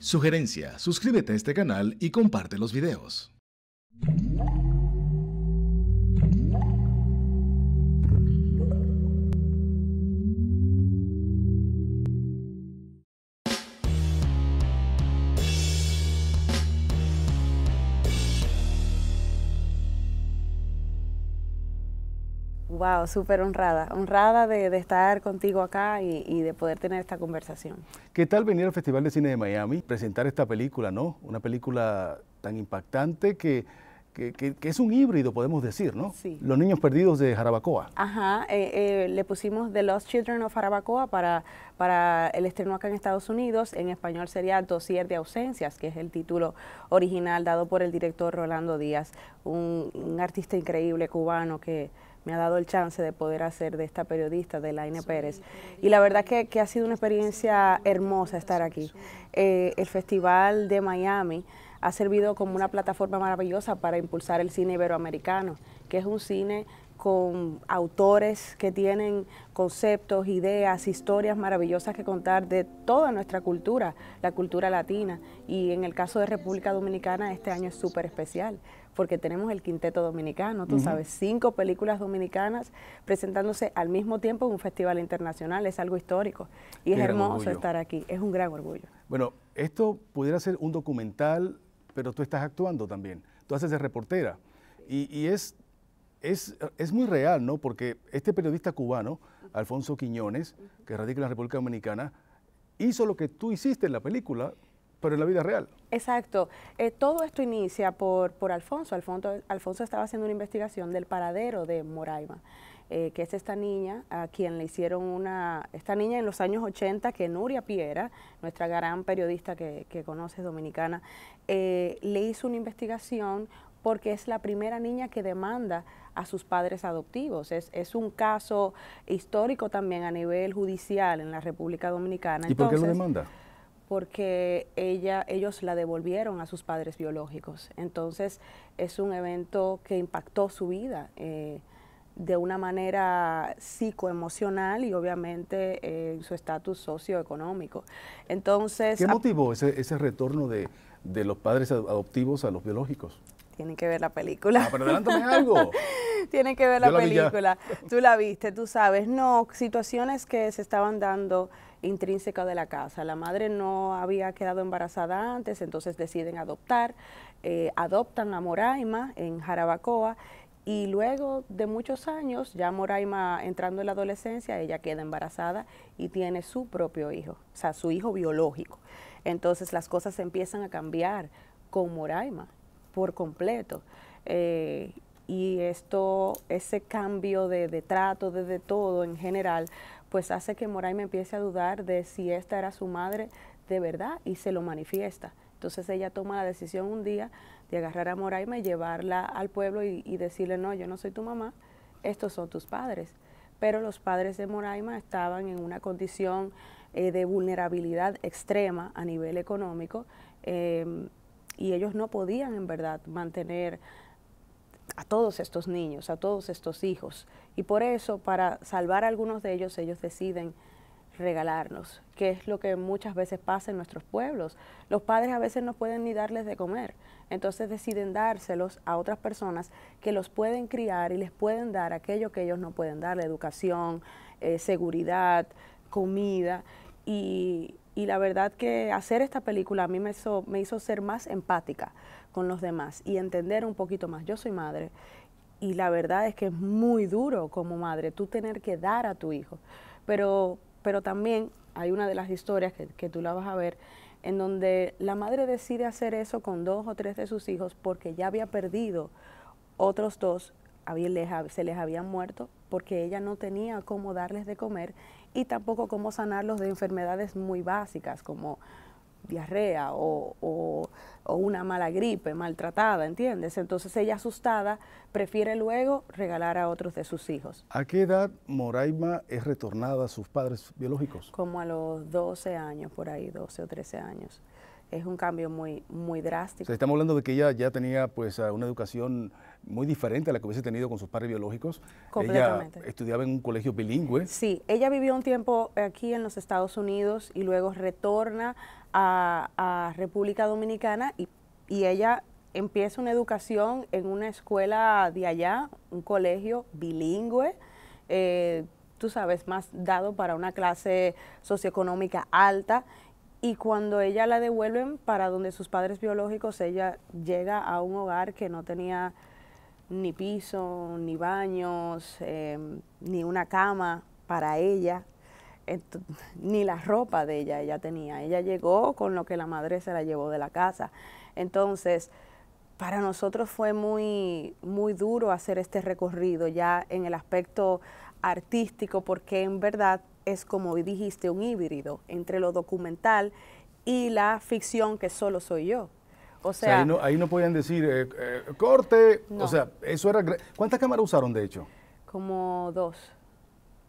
Sugerencia, suscríbete a este canal y comparte los videos. Wow, súper honrada, honrada de, estar contigo acá y, de poder tener esta conversación. ¿Qué tal venir al Festival de Cine de Miami, presentar esta película, no? Una película tan impactante que, es un híbrido, podemos decir, ¿no? Sí. Los niños perdidos de Jarabacoa. Ajá, eh, eh, le pusimos The Lost Children of Jarabacoa para, para el estreno acá en Estados Unidos. En español sería dosier de Ausencias, que es el título original dado por el director Rolando Díaz, un artista increíble cubano que me ha dado el chance de poder hacer de esta periodista, de Laine Pérez. Y la verdad que, ha sido una experiencia hermosa estar aquí. Eh, el Festival de Miami ha servido como una plataforma maravillosa para impulsar el cine iberoamericano, que es un cine con autores que tienen conceptos, ideas, historias maravillosas que contar de toda nuestra cultura, la cultura latina. Y en el caso de República Dominicana, este año es súper especial, porque tenemos el Quinteto Dominicano, tú sabes, cinco películas dominicanas presentándose al mismo tiempo en un festival internacional, es algo histórico. Y es hermoso estar aquí, es un gran orgullo. Bueno, esto pudiera ser un documental, pero tú estás actuando también, tú haces de reportera. y es es, muy real, ¿no? Porque este periodista cubano, Alfonso Quiñones, que radica en la República Dominicana, hizo lo que tú hiciste en la película, pero en la vida real. Exacto. Eh, todo esto inicia por, por Alfonso. Alfonso. Alfonso estaba haciendo una investigación del paradero de Moraima. Eh, que es esta niña a quien le hicieron una, esta niña en los años 80 que Nuria Piera, nuestra gran periodista que, conoces dominicana, eh, le hizo una investigación porque es la primera niña que demanda a sus padres adoptivos. Es, un caso histórico también a nivel judicial en la República Dominicana. ¿Y por qué lo demanda? porque ella, ellos la devolvieron a sus padres biológicos. Entonces es un evento que impactó su vida eh, de una manera psicoemocional y obviamente eh, en su estatus socioeconómico. Entonces, ¿Qué motivo ese, ese retorno de, de los padres adoptivos a los biológicos? Tienen que ver la película. Ah, pero adelántame algo. Tienen que ver la, película. Tú la viste, tú sabes. No, situaciones que se estaban dando intrínseca de la casa. La madre no había quedado embarazada antes, entonces deciden adoptar. Eh, adoptan a Moraima en Jarabacoa y luego de muchos años, ya Moraima entrando en la adolescencia, ella queda embarazada y tiene su propio hijo, o sea, su hijo biológico. Entonces las cosas empiezan a cambiar con Moraima por completo. Eh, y esto, ese cambio de, trato, de, todo en general, pues hace que Moraima empiece a dudar de si esta era su madre de verdad y se lo manifiesta. Entonces ella toma la decisión un día de agarrar a Moraima y llevarla al pueblo y, decirle, no, yo no soy tu mamá, estos son tus padres. Pero los padres de Moraima estaban en una condición eh, de vulnerabilidad extrema a nivel económico. Em, y ellos no podían en verdad mantener a todos estos niños, a todos estos hijos. Y por eso, para salvar a algunos de ellos, ellos deciden regalarnos, que es lo que muchas veces pasa en nuestros pueblos. Los padres a veces no pueden ni darles de comer, entonces deciden dárselos a otras personas que los pueden criar y les pueden dar aquello que ellos no pueden la educación, eh, seguridad, comida. Y y la verdad que hacer esta película a mí me hizo, me hizo ser más empática con los demás y entender un poquito más. Yo soy madre y la verdad es que es muy duro como madre tú tener que dar a tu hijo, pero, pero también hay una de las historias que, tú la vas a ver en donde la madre decide hacer eso con dos o tres de sus hijos porque ya había perdido otros dos, se les habían muerto porque ella no tenía cómo darles de comer y tampoco cómo sanarlos de enfermedades muy básicas como diarrea o, una mala gripe maltratada, ¿entiendes? Entonces ella asustada prefiere luego regalar a otros de sus hijos. ¿A qué edad Moraima es retornada a sus padres biológicos? Como a los 12 años, por ahí, 12 o 13 años es un cambio muy, muy drástico. estamos hablando de que ella ya tenía pues una educación muy diferente a la que hubiese tenido con sus padres biológicos. Completamente. estudiaba en un colegio bilingüe. Sí, ella vivió un tiempo aquí en los Estados Unidos y luego retorna a, República Dominicana y, y ella empieza una educación en una escuela de allá, un colegio bilingüe. Eh, tú sabes, más dado para una clase socioeconómica alta y cuando ella la devuelven para donde sus padres biológicos, ella llega a un hogar que no tenía ni piso, ni baños, em, ni una cama para ella, ni la ropa de ella ella tenía. Ella llegó con lo que la madre se la llevó de la casa. Entonces, para nosotros fue muy, muy duro hacer este recorrido ya en el aspecto artístico, porque en verdad es, como dijiste, un híbrido entre lo documental y la ficción que solo soy yo. O sea, ahí, no, ahí, podían decir eh, eh, corte. O sea, eso era. ¿Cuántas cámaras usaron de hecho? Como dos.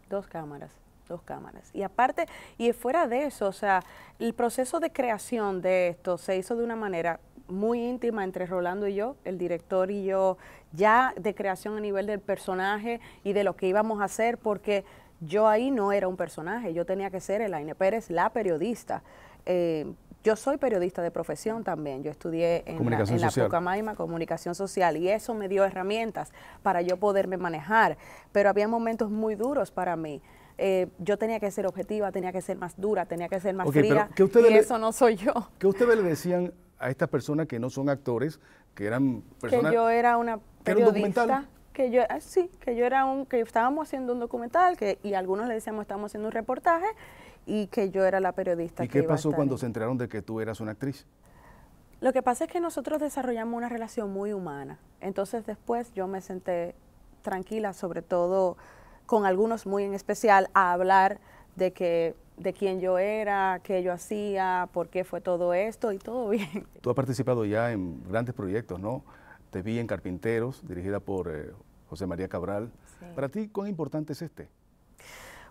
Dos cámaras dos cámaras. Y aparte, y fuera de eso, o sea, el proceso de creación de esto se hizo de una manera muy íntima entre Rolando y yo, el director y yo, ya de creación a nivel del personaje y de lo que íbamos a hacer, porque yo ahí no era un personaje, yo tenía que ser Elaine Pérez, la periodista. Eh, yo soy periodista de profesión también, yo estudié en la, comunicación social y eso me dio herramientas para yo poderme manejar, pero había momentos muy duros para mí. Eh, yo tenía que ser objetiva, tenía que ser más dura, tenía que ser más fría, y eso no soy yo. ¿Qué ustedes le decían a estas personas que no son actores, que eran personas... Que yo era una periodista que yo, ah, sí, que yo era un, que estábamos haciendo un documental, que, y algunos le decíamos estábamos haciendo un reportaje, y que yo era la periodista. ¿Y que qué iba pasó a estar cuando se enteraron de que tú eras una actriz? Lo que pasa es que nosotros desarrollamos una relación muy humana. Entonces después yo me senté tranquila, sobre todo con algunos muy en especial, a hablar de que de quién yo era, qué yo hacía, por qué fue todo esto y todo bien. Tú has participado ya en grandes proyectos, ¿no? Te vi en Carpinteros, dirigida por eh, José María Cabral. Para ti, ¿cuán importante es este?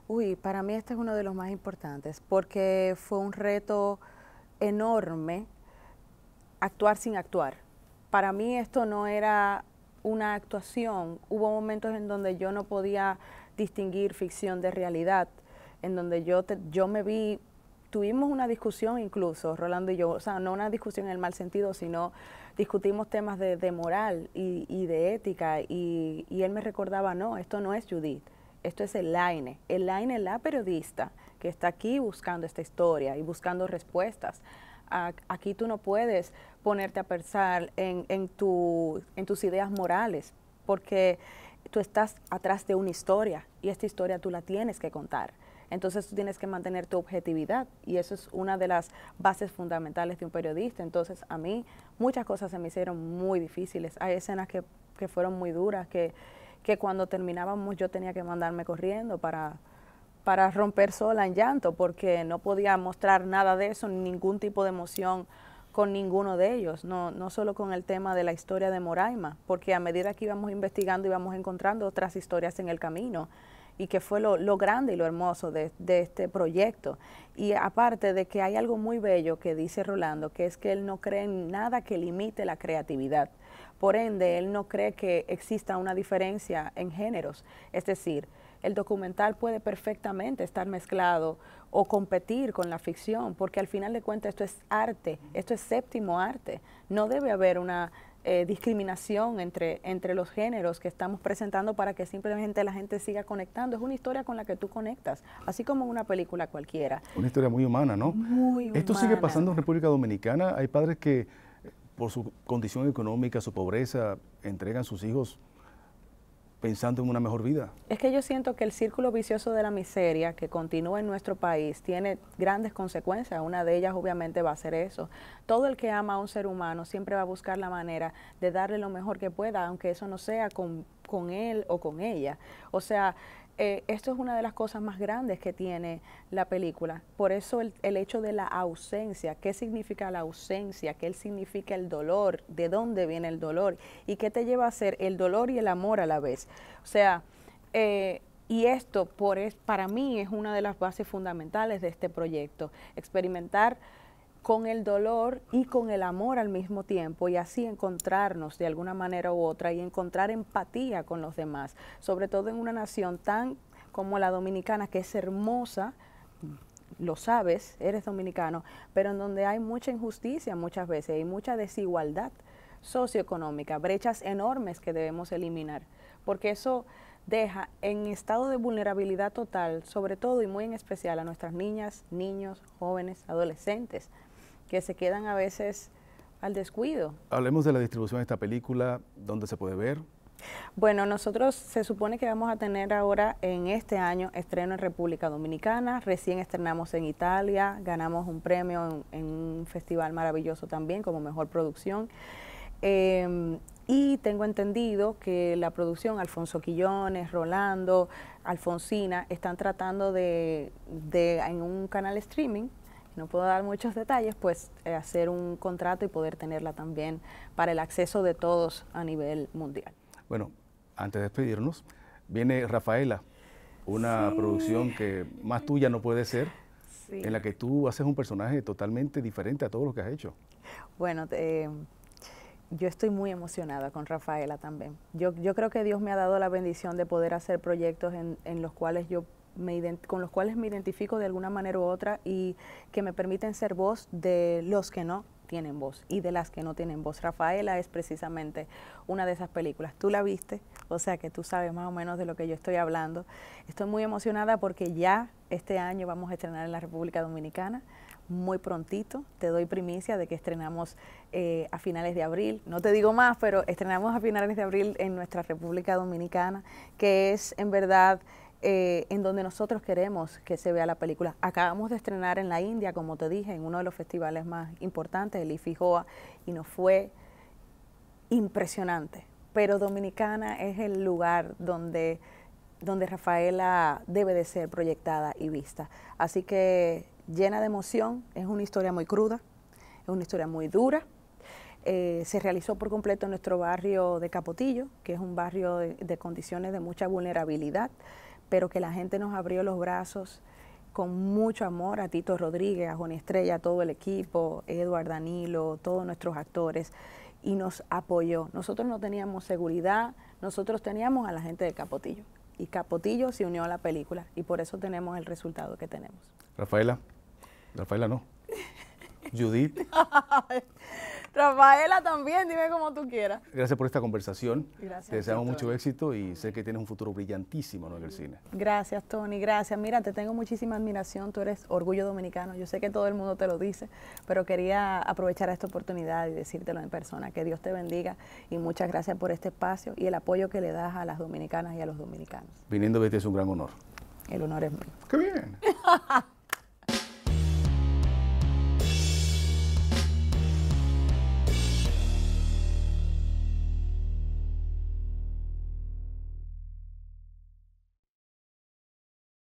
Uy, para mí este es uno de los más importantes porque fue un reto enorme actuar sin actuar. Para mí esto no era una actuación. Hubo momentos en donde yo no podía distinguir ficción de realidad, en donde yo, yo me vi tuvimos una discusión incluso, Rolando y yo, o sea, no una discusión en el mal sentido, sino discutimos temas de, moral y, de ética y, él me recordaba, no, esto no es Judith, esto es el Elaine, Elaine la periodista que está aquí buscando esta historia y buscando respuestas. aquí tú no puedes ponerte a pensar en, en tus ideas morales, porque tú estás atrás de una historia y esta historia tú la tienes que contar. Entonces tú tienes que mantener tu objetividad y eso es una de las bases fundamentales de un periodista. Entonces a mí muchas cosas se me hicieron muy difíciles. Hay escenas que, que fueron muy duras, que, que cuando terminábamos yo tenía que mandarme corriendo para, para romper sola en llanto porque no podía mostrar nada de eso, ningún tipo de emoción con ninguno de ellos, no, no solo con el tema de la historia de Moraima, porque a medida que íbamos investigando íbamos encontrando otras historias en el camino y que fue lo, grande y lo hermoso de, de, este proyecto. Y aparte de que hay algo muy bello que dice Rolando, que es que él no cree en nada que limite la creatividad. Por ende, él no cree que exista una diferencia en géneros. Es decir, el documental puede perfectamente estar mezclado o competir con la ficción, porque al final de cuentas esto es arte, esto es séptimo arte. No debe haber una eh, discriminación entre, entre los géneros que estamos presentando para que simplemente la gente siga conectando. Es una historia con la que tú conectas, así como una película cualquiera. Una historia muy humana, ¿no? Muy Esto sigue pasando en República Dominicana. Hay padres que eh, por su condición económica, su pobreza, entregan sus hijos pensando en una mejor vida. Es que yo siento que el círculo vicioso de la miseria que continúa en nuestro país tiene grandes consecuencias. Una de ellas obviamente va a ser eso. Todo el que ama a un ser humano siempre va a buscar la manera de darle lo mejor que pueda, aunque eso no sea con, con él o con ella. O sea, eh, esto es una de las cosas más grandes que tiene la película. Por eso el, hecho de la ausencia, qué significa la ausencia, qué significa el dolor, de dónde viene el dolor y qué te lleva a ser el dolor y el amor a la vez. O sea, eh, y esto por, para mí es una de las bases fundamentales de este proyecto, experimentar con el dolor y con el amor al mismo tiempo y así encontrarnos de alguna manera u otra y encontrar empatía con los demás, sobre todo en una nación tan como la dominicana que es hermosa, lo sabes, eres dominicano, pero en donde hay mucha injusticia muchas veces hay mucha desigualdad socioeconómica, brechas enormes que debemos eliminar, porque eso deja en estado de vulnerabilidad total, sobre todo y muy en especial a nuestras niñas, niños, jóvenes, adolescentes, que se quedan a veces al descuido. Hablemos de la distribución de esta película, ¿dónde se puede ver? Bueno, nosotros se supone que vamos a tener ahora en este año estreno en República Dominicana, recién estrenamos en Italia, ganamos un premio en, un festival maravilloso también como mejor producción. Em, y tengo entendido que la producción, Alfonso Quillones, Rolando, Alfonsina, están tratando de en un canal streaming, no puedo dar muchos detalles, pues eh, hacer un contrato y poder tenerla también para el acceso de todos a nivel mundial. Bueno, antes de despedirnos, viene Rafaela, una producción que más tuya no puede ser. en la que tú haces un personaje totalmente diferente a todo lo que has hecho. Bueno, eh, yo estoy muy emocionada con Rafaela también. Yo, creo que Dios me ha dado la bendición de poder hacer proyectos en, en los cuales yo con los cuales me identifico de alguna manera u otra y que me permiten ser voz de los que no tienen voz y de las que no tienen voz. Rafaela es precisamente una de esas películas. Tú la viste, o sea que tú sabes más o menos de lo que yo estoy hablando. Estoy muy emocionada porque ya este año vamos a estrenar en la República Dominicana. Muy prontito, te doy primicia de que estrenamos eh, a finales de abril. No te digo más, pero estrenamos a finales de abril en nuestra República Dominicana, que es en verdad eh, en donde nosotros queremos que se vea la película. Acabamos de estrenar en la India, como te dije, en uno de los festivales más importantes, el IFI y nos fue impresionante. Pero Dominicana es el lugar donde, Rafaela debe de ser proyectada y vista. Así que llena de emoción, es una historia muy cruda, es una historia muy dura. Eh, se realizó por completo en nuestro barrio de Capotillo, que es un barrio de condiciones de mucha vulnerabilidad pero que la gente nos abrió los brazos con mucho amor a Tito Rodríguez, a Juan Estrella, a todo el equipo, Eduard Danilo, todos nuestros actores, y nos apoyó. Nosotros no teníamos seguridad, nosotros teníamos a la gente de Capotillo. Y Capotillo se unió a la película y por eso tenemos el resultado que tenemos. Rafaela, Rafaela no. Judith. Rafaela también, dime como tú quieras. Gracias por esta conversación. Gracias. Te deseamos mucho éxito y sé que tienes un futuro brillantísimo en el cine. Gracias, Tony. Gracias. Mira, te tengo muchísima admiración. Tú eres orgullo dominicano. Yo sé que todo el mundo te lo dice, pero quería aprovechar esta oportunidad y decírtelo en persona. Que Dios te bendiga y muchas gracias por este espacio y el apoyo que le das a las dominicanas y a los dominicanos. Viniendo es un gran honor. El honor es mío. ¡Qué bien!